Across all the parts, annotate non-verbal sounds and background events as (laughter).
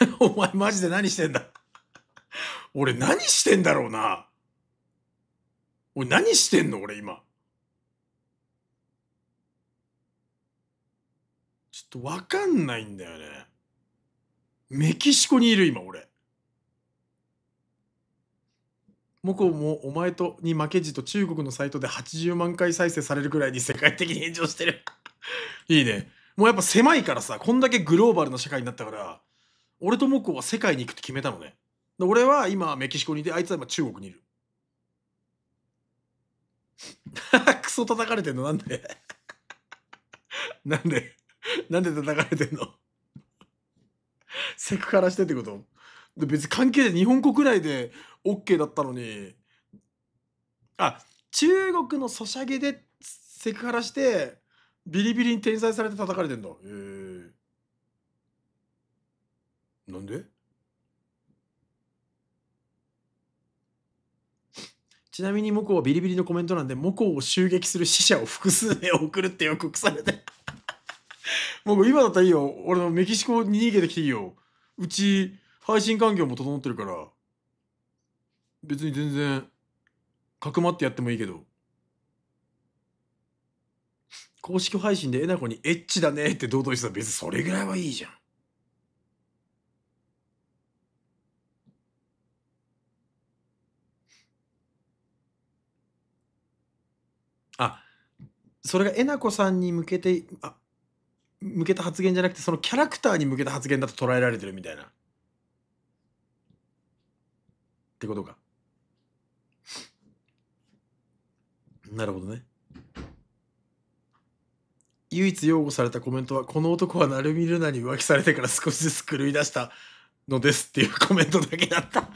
(laughs) お前マジで何してんだ俺何してんだろうな俺何してんの俺今。ちょっとわかんないんだよね。メキシコにいる今俺。モコもお前とに負けじと中国のサイトで80万回再生されるくらいに世界的に炎上してるいいね。もうやっぱ狭いからさ、こんだけグローバルな社会になったから、俺とモコは世界に行くって決めたのね。で俺は今メキシコにいて、あいつは今中国にいる。(laughs) クソ叩かれてんのなんで (laughs) なんでなんで叩かれてんのセクハラしてってことで別に関係で日本国内で OK だったのに。あ、中国のソシャゲでセクハラしてビリビリに転載されて叩かれてんの。へえなんで (laughs) ちなみにモコはビリビリのコメント欄でモコを襲撃する死者を複数名送るって予告されて (laughs) モコ今だったらいいよ俺のメキシコに逃げてきていいようち配信環境も整ってるから別に全然かくまってやってもいいけど公式配信でえなこにエッチだねって堂々してたら別にそれぐらいはいいじゃんあそれがえなこさんに向けてあ向けた発言じゃなくてそのキャラクターに向けた発言だと捉えられてるみたいな。ってことか。なるほどね。唯一擁護されたコメントは、この男は成海ルナに浮気されてから少しずつ狂い出したのですっていうコメントだけだった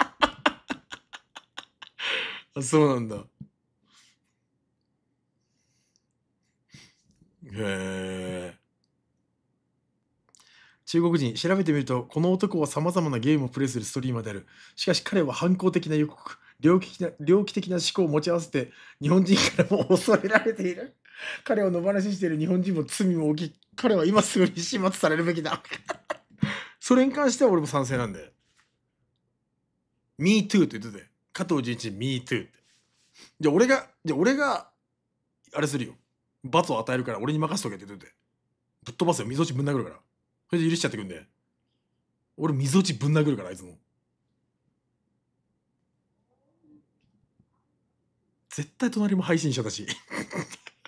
あ。そうなんだ。へえ。中国人、調べてみると、この男は様々なゲームをプレイするストリーマーである。しかし彼は反抗的な予告、猟奇的な猟奇的な思考を持ち合わせて、日本人からも恐れられている。彼を野放ししている日本人も罪も大きい。彼は今すぐに始末されるべきだ。それに関しては俺も賛成なんで。MeToo って言ってて。加藤純一 MeToo って。じゃあ俺が、じゃあ俺が、あれするよ。罰を与えるから俺に任せとけって言ってて。ぶっ飛ばすよ。ぞおちぶん殴るから。それで許しちゃってくんで。俺ぞおちぶん殴るから、あいつも。絶対隣も配信者だし。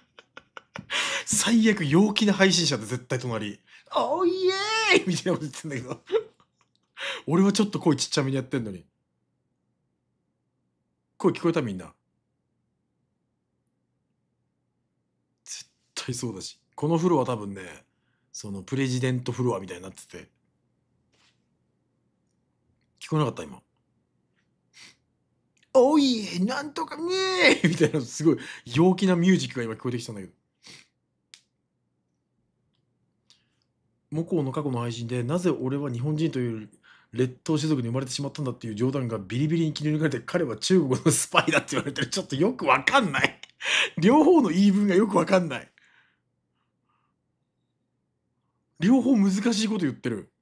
(laughs) 最悪陽気な配信者で絶対隣。おいえーみたいなこと言ってんだけど。俺はちょっと声ちっちゃめにやってんのに。声聞こえたみんな。対そうだしこのフロア多分ねそのプレジデントフロアみたいになってて聞こえなかった今「おいなんとかねえ! (laughs)」みたいなすごい陽気なミュージックが今聞こえてきたんだけど母校の過去の配信でなぜ俺は日本人という劣等種族に生まれてしまったんだっていう冗談がビリビリに切り抜かれて彼は中国のスパイだって言われてるちょっとよくわかんない両方の言い分がよくわかんない両方難しいこと言ってる。